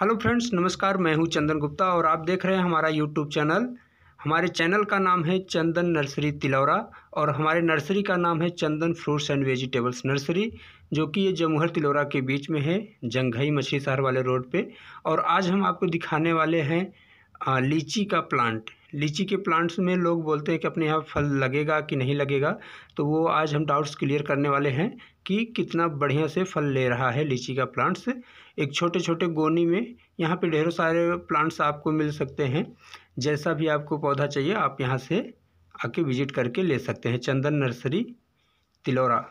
hello friends नमस्कार मैं हूं चंदन गुप्ता और आप देख रहे हैं हमारा यूट्यूब चैनल हमारे चैनल का नाम है चंदन नर्सरी तिलौरा और हमारे नर्सरी का नाम है Chandan fruits and vegetables nursery जो कि ये जमुहर तिलौरा के बीच में है जंघई मछली शहर वाले रोड पे और आज हम आपको दिखाने वाले हैं लीची का प्लांट लीची के प्लांट्स में लोग बोलते हैं कि अपने यहाँ फल लगेगा कि नहीं लगेगा तो वो आज हम डाउट्स क्लियर करने वाले हैं कि कितना बढ़िया से फल ले रहा है लीची का प्लांट्स एक छोटे छोटे गोनी में यहाँ पे ढेरों सारे प्लांट्स आपको मिल सकते हैं जैसा भी आपको पौधा चाहिए आप यहाँ से आके विजिट करके ले सकते हैं चंदन नर्सरी तिलोरा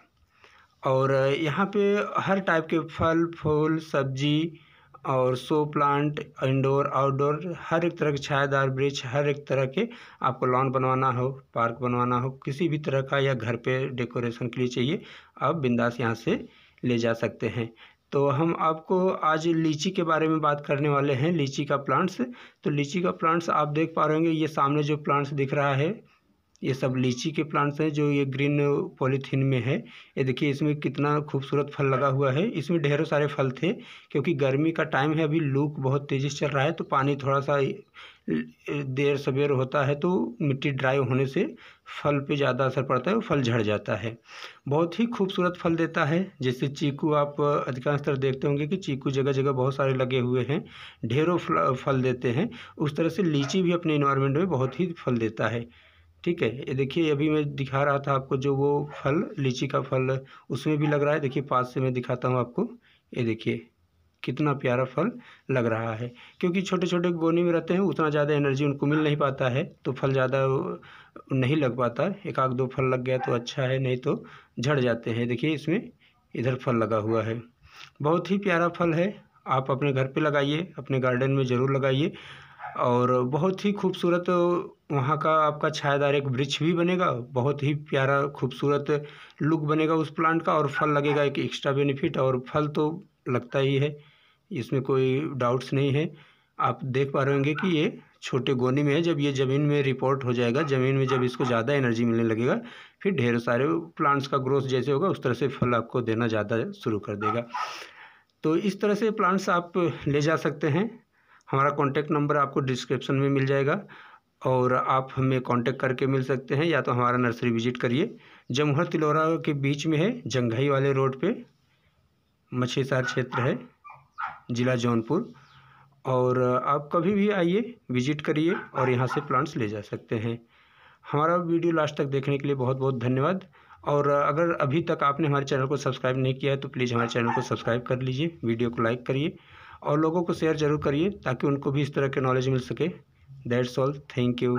और यहाँ पर हर टाइप के फल फूल सब्जी और सो प्लांट इंडोर आउटडोर हर एक तरह के छायादार वृक्ष हर एक तरह के आपको लॉन बनवाना हो पार्क बनवाना हो किसी भी तरह का या घर पे डेकोरेशन के लिए चाहिए आप बिंदास यहाँ से ले जा सकते हैं तो हम आपको आज लीची के बारे में बात करने वाले हैं लीची का प्लांट्स तो लीची का प्लांट्स आप देख पा रहे होंगे ये सामने जो प्लांट्स दिख रहा है ये सब लीची के प्लांट्स हैं जो ये ग्रीन पॉलीथीन में है ये देखिए इसमें कितना खूबसूरत फल लगा हुआ है इसमें ढेरों सारे फल थे क्योंकि गर्मी का टाइम है अभी लूक बहुत तेज़ी से चल रहा है तो पानी थोड़ा सा देर सवेर होता है तो मिट्टी ड्राई होने से फल पे ज़्यादा असर पड़ता है और फल झड़ जाता है बहुत ही खूबसूरत फल देता है जैसे चीकू आप अधिकांशतर देखते होंगे कि चीकू जगह जगह बहुत सारे लगे हुए हैं ढेरों फल देते हैं उस तरह से लीची भी अपने इन्वायरमेंट में बहुत ही फल देता है ठीक है ये देखिए अभी मैं दिखा रहा था आपको जो वो फल लीची का फल उसमें भी लग रहा है देखिए पास से मैं दिखाता हूँ आपको ये देखिए कितना प्यारा फल लग रहा है क्योंकि छोटे छोटे गोनी में रहते हैं उतना ज़्यादा एनर्जी उनको मिल नहीं पाता है तो फल ज़्यादा नहीं लग पाता एक आध दो फल लग गया तो अच्छा है नहीं तो झड़ जाते हैं देखिए इसमें इधर फल लगा हुआ है बहुत ही प्यारा फल है आप अपने घर पे लगाइए अपने गार्डन में ज़रूर लगाइए और बहुत ही खूबसूरत वहाँ का आपका छायादार एक वृक्ष भी बनेगा बहुत ही प्यारा खूबसूरत लुक बनेगा उस प्लांट का और फल लगेगा एक एक्स्ट्रा बेनिफिट और फल तो लगता ही है इसमें कोई डाउट्स नहीं है आप देख पा रहे होंगे कि ये छोटे गोनी में है जब ये ज़मीन में रिपोर्ट हो जाएगा ज़मीन में जब इसको ज़्यादा एनर्जी मिलने लगेगा फिर ढेर सारे प्लांट्स का ग्रोथ जैसे होगा उस तरह से फल आपको देना ज़्यादा शुरू कर देगा तो इस तरह से प्लांट्स आप ले जा सकते हैं हमारा कॉन्टैक्ट नंबर आपको डिस्क्रिप्शन में मिल जाएगा और आप हमें कांटेक्ट करके मिल सकते हैं या तो हमारा नर्सरी विजिट करिए जमुहर तिलोरा के बीच में है जंघई वाले रोड पे मछेसार क्षेत्र है ज़िला जौनपुर और आप कभी भी आइए विजिट करिए और यहाँ से प्लांट्स ले जा सकते हैं हमारा वीडियो लास्ट तक देखने के लिए बहुत बहुत धन्यवाद और अगर अभी तक आपने हमारे चैनल को सब्सक्राइब नहीं किया है तो प्लीज़ हमारे चैनल को सब्सक्राइब कर लीजिए वीडियो को लाइक करिए और लोगों को शेयर ज़रूर करिए ताकि उनको भी इस तरह के नॉलेज मिल सके दैट्स ऑल थैंक यू